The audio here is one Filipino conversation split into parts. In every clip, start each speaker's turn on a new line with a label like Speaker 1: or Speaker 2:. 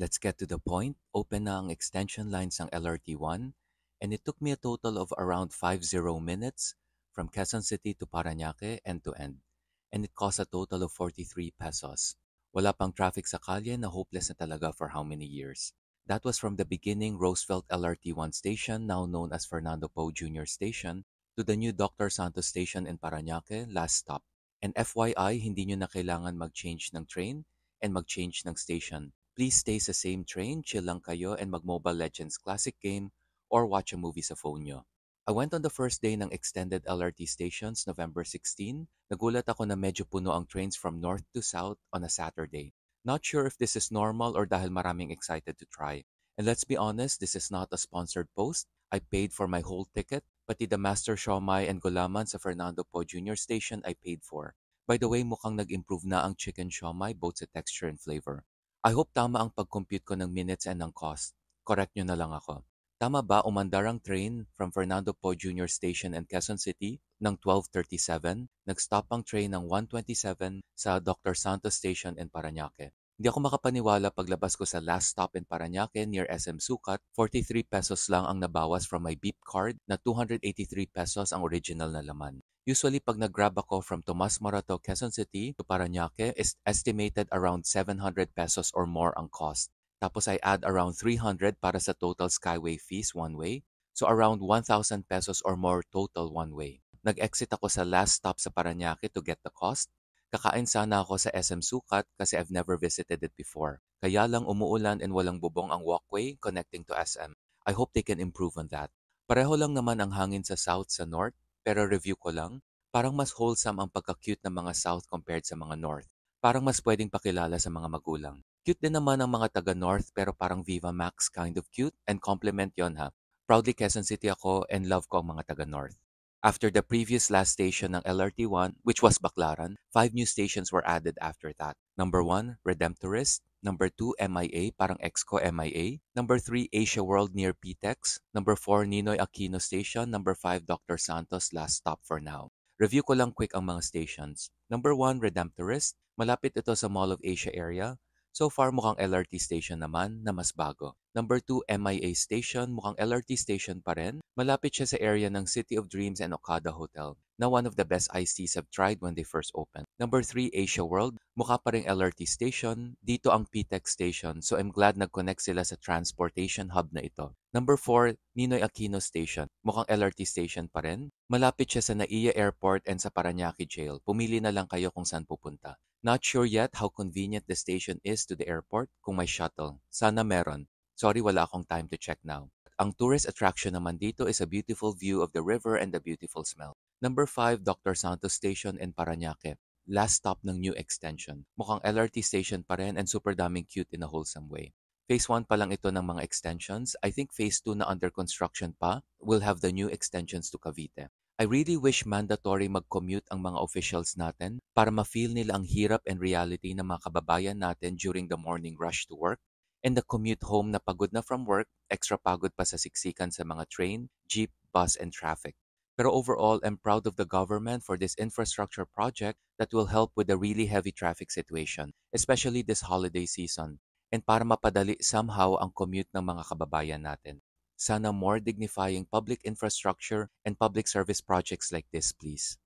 Speaker 1: Let's get to the point. Open na ang extension lines ng LRT1 and it took me a total of around 50 minutes from Quezon City to Paranaque end to end and it cost a total of 43 pesos. Wala pang traffic sa kalye na hopeless na talaga for how many years. That was from the beginning Roosevelt LRT1 station, now known as Fernando Poe Jr. Station, to the new Dr. Santos Station in Paranaque, last stop. And FYI, hindi nyo na kailangan mag-change ng train and mag-change ng station Please stay sa same train, chill lang kayo and mag-Mobile Legends Classic game or watch a movie sa phone nyo. I went on the first day ng extended LRT stations November 16. Nagulat ako na medyo puno ang trains from north to south on a Saturday. Not sure if this is normal or dahil maraming excited to try. And let's be honest, this is not a sponsored post. I paid for my whole ticket, pati the Master Shawmai and Gulaman sa Fernando Po Jr. Station I paid for. By the way, mukhang nag-improve na ang chicken shawmai both sa texture and flavor. I hope tama ang pag-compute ko ng minutes and ng cost. Correct nyo na lang ako. Tama ba umandar ang train from Fernando Po Jr. Station and Quezon City ng 12.37? Nag-stop ang train ng 1.27 sa Dr. Santos Station and Paranaque. Hindi ako makapaniwala paglabas ko sa last stop in Paranaque near SM Sukat, 43 pesos lang ang nabawas from my beep card na 283 pesos ang original na laman. Usually pag nag-grab ako from Tomas Morato, Quezon City to Paranaque is estimated around 700 pesos or more ang cost. Tapos I add around 300 para sa total skyway fees one way. So around 1,000 pesos or more total one way. Nag-exit ako sa last stop sa Paranaque to get the cost Kakain sana ako sa SM Sukat kasi I've never visited it before. Kaya lang umuulan and walang bubong ang walkway connecting to SM. I hope they can improve on that. Pareho lang naman ang hangin sa south sa north, pero review ko lang, parang mas wholesome ang pagka-cute ng mga south compared sa mga north. Parang mas pwedeng pakilala sa mga magulang. Cute din naman ang mga taga-north pero parang Viva Max kind of cute and compliment yon ha. Proudly Quezon City ako and love ko ang mga taga-north. After the previous last station ng LRT1, which was Baclaran, five new stations were added after that. Number 1, Redemptorist. Number 2, MIA, parang EXCO MIA. Number 3, Asia World near PTEX. Number 4, Ninoy Aquino Station. Number 5, Dr. Santos, last stop for now. Review ko lang quick ang mga stations. Number 1, Redemptorist. Malapit ito sa Mall of Asia area. So far, mukhang LRT station naman na mas bago. Number 2, MIA Station. Mukhang LRT station pa rin. Malapit siya sa area ng City of Dreams and Okada Hotel now one of the best ICs I've tried when they first opened. Number 3, Asia World. Mukha pa rin LRT station. Dito ang PTEC station. So I'm glad nag-connect sila sa transportation hub na ito. Number 4, Ninoy Aquino Station. Mukhang LRT station pa rin. Malapit siya sa Naiya Airport and sa Paranaque Jail. Pumili na lang kayo kung saan pupunta. Not sure yet how convenient the station is to the airport kung may shuttle. Sana meron. Sorry, wala akong time to check now. Ang tourist attraction naman dito is a beautiful view of the river and the beautiful smell. Number 5, Dr. Santos Station in Parañaque. Last stop ng new extension. Mukhang LRT station pa rin and super daming cute in a wholesome way. Phase 1 pa lang ito ng mga extensions. I think Phase 2 na under construction pa will have the new extensions to Cavite. I really wish mandatory mag-commute ang mga officials natin para ma-feel nila ang hirap and reality ng mga kababayan natin during the morning rush to work and the commute home na pagod na from work, extra pagod pa sa siksikan sa mga train, jeep, bus, and traffic. Pero overall, I'm proud of the government for this infrastructure project that will help with the really heavy traffic situation, especially this holiday season, and para mapadali somehow ang commute ng mga kababayan natin. Sana more dignifying public infrastructure and public service projects like this, please.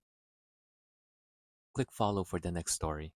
Speaker 1: Click follow for the next story.